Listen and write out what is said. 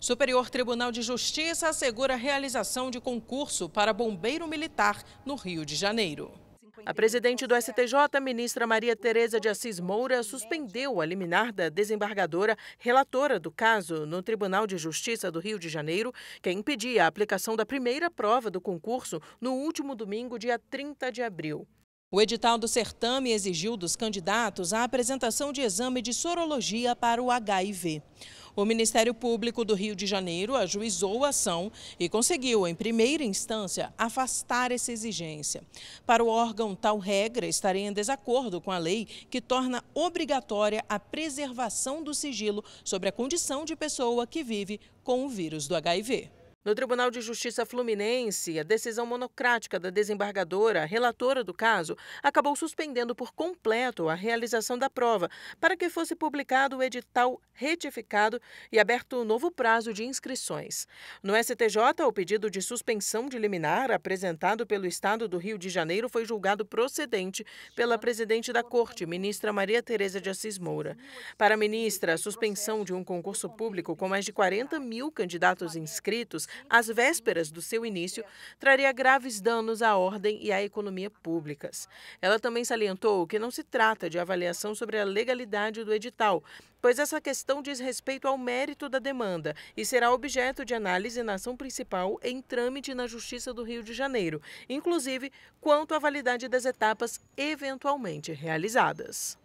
Superior Tribunal de Justiça assegura a realização de concurso para bombeiro militar no Rio de Janeiro. A presidente do STJ, ministra Maria Tereza de Assis Moura, suspendeu a liminar da desembargadora relatora do caso no Tribunal de Justiça do Rio de Janeiro, que impedia a aplicação da primeira prova do concurso no último domingo, dia 30 de abril. O edital do certame exigiu dos candidatos a apresentação de exame de sorologia para o HIV. O Ministério Público do Rio de Janeiro ajuizou a ação e conseguiu, em primeira instância, afastar essa exigência. Para o órgão, tal regra estaria em desacordo com a lei que torna obrigatória a preservação do sigilo sobre a condição de pessoa que vive com o vírus do HIV. No Tribunal de Justiça Fluminense, a decisão monocrática da desembargadora, relatora do caso, acabou suspendendo por completo a realização da prova para que fosse publicado o edital retificado e aberto um novo prazo de inscrições. No STJ, o pedido de suspensão de liminar apresentado pelo Estado do Rio de Janeiro foi julgado procedente pela presidente da Corte, ministra Maria Tereza de Assis Moura. Para a ministra, a suspensão de um concurso público com mais de 40 mil candidatos inscritos às vésperas do seu início, traria graves danos à ordem e à economia públicas. Ela também salientou que não se trata de avaliação sobre a legalidade do edital, pois essa questão diz respeito ao mérito da demanda e será objeto de análise na ação principal em trâmite na Justiça do Rio de Janeiro, inclusive quanto à validade das etapas eventualmente realizadas.